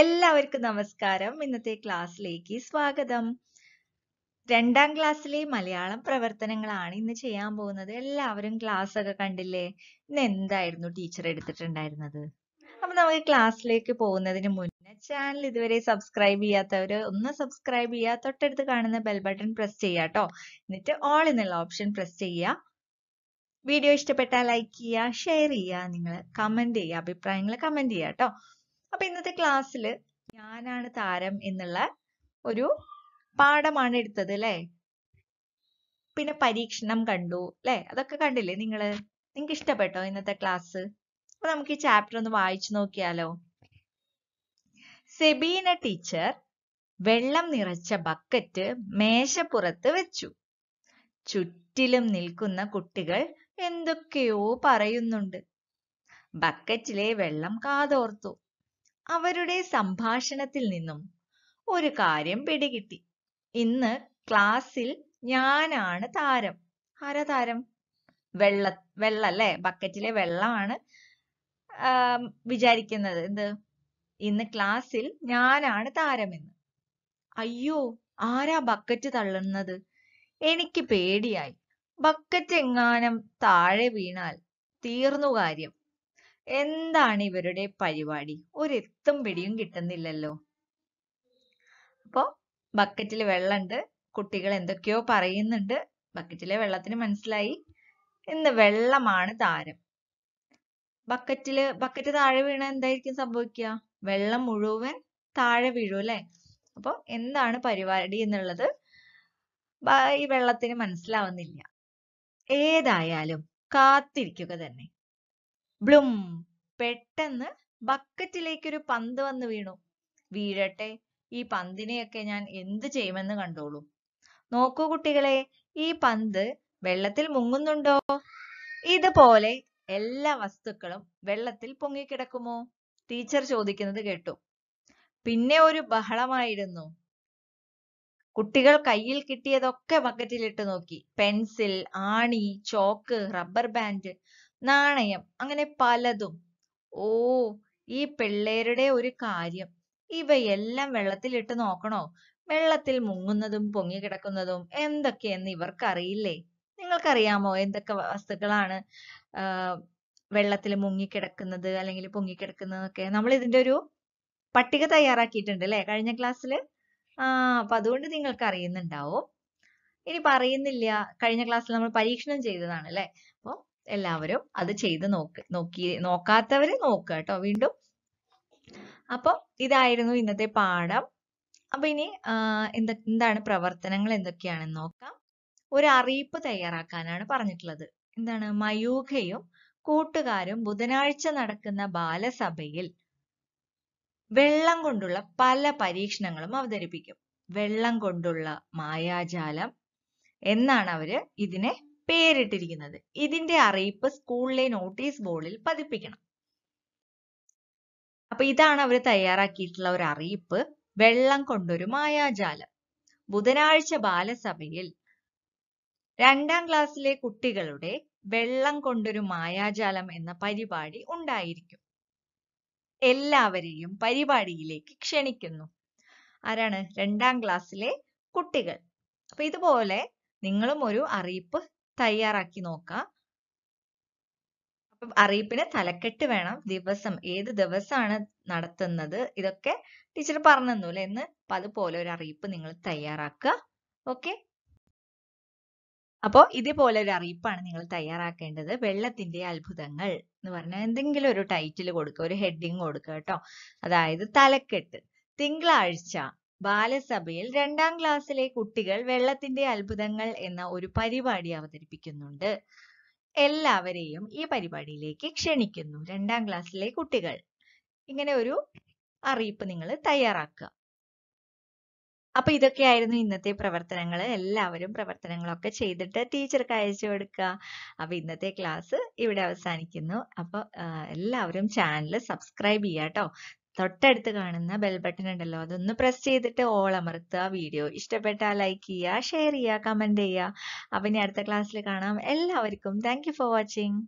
എല്ലാവർക്കും നമസ്കാരം ഇന്നത്തെ ക്ലാസ്സിലേക്ക് സ്വാഗതം രണ്ടാം ക്ലാസ്സിലെ മലയാളം പ്രവർത്തനങ്ങളാണ് ഇന്ന് ചെയ്യാൻ പോകുന്നത് എല്ലാവരും ക്ലാസ് ഒക്കെ കണ്ടില്ലേ ഇന്ന് എന്തായിരുന്നു ടീച്ചർ എടുത്തിട്ടുണ്ടായിരുന്നത് അപ്പൊ നമുക്ക് ക്ലാസ്സിലേക്ക് പോകുന്നതിന് മുന്നേ ചാനൽ ഇതുവരെ സബ്സ്ക്രൈബ് ചെയ്യാത്തവർ ഒന്ന് സബ്സ്ക്രൈബ് ചെയ്യുക തൊട്ടടുത്ത് കാണുന്ന ബെൽ ബട്ടൺ പ്രസ് ചെയ്യുക കേട്ടോ എന്നിട്ട് ഓൾ എന്നുള്ള ഓപ്ഷൻ പ്രസ് ചെയ്യുക വീഡിയോ ഇഷ്ടപ്പെട്ടാൽ ലൈക്ക് ചെയ്യുക ഷെയർ ചെയ്യുക നിങ്ങൾ കമന്റ് ചെയ്യുക അഭിപ്രായങ്ങൾ കമന്റ് ചെയ്യുക കേട്ടോ അപ്പൊ ഇന്നത്തെ ക്ലാസ്സിൽ ഞാനാണ് താരം എന്നുള്ള ഒരു പാഠമാണ് എടുത്തത് അല്ലെ പിന്നെ പരീക്ഷണം കണ്ടു അല്ലെ അതൊക്കെ കണ്ടില്ലേ നിങ്ങൾ നിങ്ങൾക്ക് ഇഷ്ടപ്പെട്ടോ ഇന്നത്തെ ക്ലാസ് അപ്പൊ നമുക്ക് ഈ ചാപ്റ്റർ ഒന്ന് വായിച്ചു നോക്കിയാലോ സെബീന ടീച്ചർ വെള്ളം നിറച്ച ബക്കറ്റ് മേശപ്പുറത്ത് വെച്ചു ചുറ്റിലും നിൽക്കുന്ന കുട്ടികൾ എന്തൊക്കെയോ പറയുന്നുണ്ട് ബക്കറ്റിലെ വെള്ളം കാതോർത്തു അവരുടെ സംഭാഷണത്തിൽ നിന്നും ഒരു കാര്യം പിടികിട്ടി ഇന്ന് ക്ലാസ്സിൽ ഞാനാണ് താരം ആരാ താരം വെള്ള വെള്ള ബക്കറ്റിലെ വെള്ളമാണ് വിചാരിക്കുന്നത് എന്ത് ഇന്ന് ക്ലാസ്സിൽ ഞാനാണ് താരമെന്ന് അയ്യോ ആരാ ബക്കറ്റ് തള്ളുന്നത് എനിക്ക് പേടിയായി ബക്കറ്റ് എങ്ങാനും താഴെ വീണാൽ തീർന്നു കാര്യം എന്താണ് ഇവരുടെ പരിപാടി ഒരെത്തും പിടിയും കിട്ടുന്നില്ലല്ലോ അപ്പോൾ ബക്കറ്റിൽ വെള്ളമുണ്ട് കുട്ടികൾ എന്തൊക്കെയോ പറയുന്നുണ്ട് ബക്കറ്റിലെ വെള്ളത്തിന് മനസ്സിലായി ഇന്ന് വെള്ളമാണ് താരം ബക്കറ്റില് ബക്കറ്റ് താഴെ വീണ എന്തായിരിക്കും സംഭവിക്കുക വെള്ളം മുഴുവൻ താഴെ വീഴും അല്ലെ അപ്പോൾ എന്താണ് പരിപാടി എന്നുള്ളത് ഈ വെള്ളത്തിന് മനസ്സിലാവുന്നില്ല ഏതായാലും കാത്തിരിക്കുക തന്നെ ബ്ലും പെട്ടെന്ന് ബക്കറ്റിലേക്ക് ഒരു പന്ത് വന്ന് വീണു വീഴട്ടെ ഈ പന്തിനെയൊക്കെ ഞാൻ എന്ത് ചെയ്യുമെന്ന് കണ്ടോളൂ നോക്കൂ കുട്ടികളെ ഈ പന്ത് വെള്ളത്തിൽ മുങ്ങുന്നുണ്ടോ ഇതുപോലെ എല്ലാ വസ്തുക്കളും വെള്ളത്തിൽ പൊങ്ങിക്കിടക്കുമോ ടീച്ചർ ചോദിക്കുന്നത് കേട്ടു പിന്നെ ഒരു ബഹളമായിരുന്നു കുട്ടികൾ കയ്യിൽ കിട്ടിയതൊക്കെ ബക്കറ്റിലിട്ട് നോക്കി പെൻസിൽ ആണി ചോക്ക് റബ്ബർ ബാൻഡ് നാണയം അങ്ങനെ പലതും ഓ ഈ പിള്ളേരുടെ ഒരു കാര്യം ഇവയെല്ലാം വെള്ളത്തിലിട്ട് നോക്കണോ വെള്ളത്തിൽ മുങ്ങുന്നതും പൊങ്ങിക്കിടക്കുന്നതും എന്തൊക്കെയെന്ന് ഇവർക്കറിയില്ലേ നിങ്ങൾക്കറിയാമോ എന്തൊക്കെ വസ്തുക്കളാണ് വെള്ളത്തിൽ മുങ്ങിക്കിടക്കുന്നത് അല്ലെങ്കിൽ പൊങ്ങിക്കിടക്കുന്നതൊക്കെ നമ്മൾ ഇതിന്റെ ഒരു പട്ടിക തയ്യാറാക്കിയിട്ടുണ്ട് അല്ലെ കഴിഞ്ഞ ക്ലാസ്സിൽ ആ അപ്പൊ അതുകൊണ്ട് നിങ്ങൾക്ക് അറിയുന്നുണ്ടാവും ഇനി പറയുന്നില്ല കഴിഞ്ഞ ക്ലാസ്സിൽ നമ്മൾ പരീക്ഷണം ചെയ്തതാണ് അല്ലെ എല്ലാവരും അത് ചെയ്ത് നോക്ക് നോക്കി നോക്കാത്തവര് നോക്കുക കേട്ടോ വീണ്ടും അപ്പൊ ഇതായിരുന്നു ഇന്നത്തെ പാഠം അപ്പൊ ഇനി എന്ത എന്താണ് പ്രവർത്തനങ്ങൾ എന്തൊക്കെയാണെന്ന് നോക്കാം ഒരു അറിയിപ്പ് തയ്യാറാക്കാനാണ് പറഞ്ഞിട്ടുള്ളത് എന്താണ് മയൂഖയും കൂട്ടുകാരും ബുധനാഴ്ച നടക്കുന്ന ബാലസഭയിൽ വെള്ളം കൊണ്ടുള്ള പല പരീക്ഷണങ്ങളും അവതരിപ്പിക്കും വെള്ളം കൊണ്ടുള്ള മായാജാലം എന്നാണ് അവര് ഇതിനെ പേരിട്ടിരിക്കുന്നത് ഇതിന്റെ അറിയിപ്പ് സ്കൂളിലെ നോട്ടീസ് ബോർഡിൽ പതിപ്പിക്കണം അപ്പൊ ഇതാണ് അവർ തയ്യാറാക്കിയിട്ടുള്ള ഒരു അറിയിപ്പ് വെള്ളം കൊണ്ടൊരു മായാജാലം ബുധനാഴ്ച ബാലസഭയിൽ രണ്ടാം ക്ലാസ്സിലെ കുട്ടികളുടെ വെള്ളം കൊണ്ടൊരു മായാജാലം എന്ന പരിപാടി ഉണ്ടായിരിക്കും എല്ലാവരെയും പരിപാടിയിലേക്ക് ക്ഷണിക്കുന്നു ആരാണ് രണ്ടാം ക്ലാസ്സിലെ കുട്ടികൾ അപ്പൊ ഇതുപോലെ നിങ്ങളും ഒരു അറിയിപ്പ് തയ്യാറാക്കി നോക്കാം അപ്പം അറിയിപ്പിന് തലക്കെട്ട് വേണം ദിവസം ഏത് ദിവസമാണ് നടത്തുന്നത് ഇതൊക്കെ ടീച്ചർ പറഞ്ഞു തന്നു അല്ലെ എന്ന് അപ്പൊ അതുപോലെ ഒരു അറിയിപ്പ് നിങ്ങൾ തയ്യാറാക്കുക ഓക്കെ അപ്പോൾ ഇതേപോലെ ഒരു അറിയിപ്പാണ് നിങ്ങൾ തയ്യാറാക്കേണ്ടത് വെള്ളത്തിന്റെ അത്ഭുതങ്ങൾ എന്ന് പറഞ്ഞാൽ എന്തെങ്കിലും ഒരു ടൈറ്റിൽ കൊടുക്കുക ഒരു ഹെഡിങ് കൊടുക്കുക കേട്ടോ അതായത് തലക്കെട്ട് തിങ്കളാഴ്ച ബാലസഭയിൽ രണ്ടാം ക്ലാസ്സിലെ കുട്ടികൾ വെള്ളത്തിന്റെ അത്ഭുതങ്ങൾ എന്ന ഒരു പരിപാടി അവതരിപ്പിക്കുന്നുണ്ട് എല്ലാവരെയും ഈ പരിപാടിയിലേക്ക് ക്ഷണിക്കുന്നു രണ്ടാം ക്ലാസ്സിലെ കുട്ടികൾ ഇങ്ങനെ ഒരു അറിയിപ്പ് നിങ്ങൾ തയ്യാറാക്കുക അപ്പൊ ഇതൊക്കെയായിരുന്നു ഇന്നത്തെ പ്രവർത്തനങ്ങൾ എല്ലാവരും പ്രവർത്തനങ്ങളൊക്കെ ചെയ്തിട്ട് ടീച്ചർക്ക് അയച്ചു കൊടുക്കുക അപ്പൊ ഇന്നത്തെ ക്ലാസ് ഇവിടെ അവസാനിക്കുന്നു അപ്പൊ എല്ലാവരും ചാനൽ സബ്സ്ക്രൈബ് ചെയ്യാട്ടോ തൊട്ടടുത്ത് കാണുന്ന ബെൽ ബട്ടൺ ഉണ്ടല്ലോ അതൊന്ന് പ്രസ് ചെയ്തിട്ട് ഓൾ അമർത്തുക വീഡിയോ ഇഷ്ടപ്പെട്ടാൽ ലൈക്ക് ചെയ്യുക ഷെയർ ചെയ്യുക കമൻറ്റ് ചെയ്യുക അപ്പം ഇനി അടുത്ത ക്ലാസ്സിൽ കാണാം എല്ലാവർക്കും താങ്ക് ഫോർ വാച്ചിങ്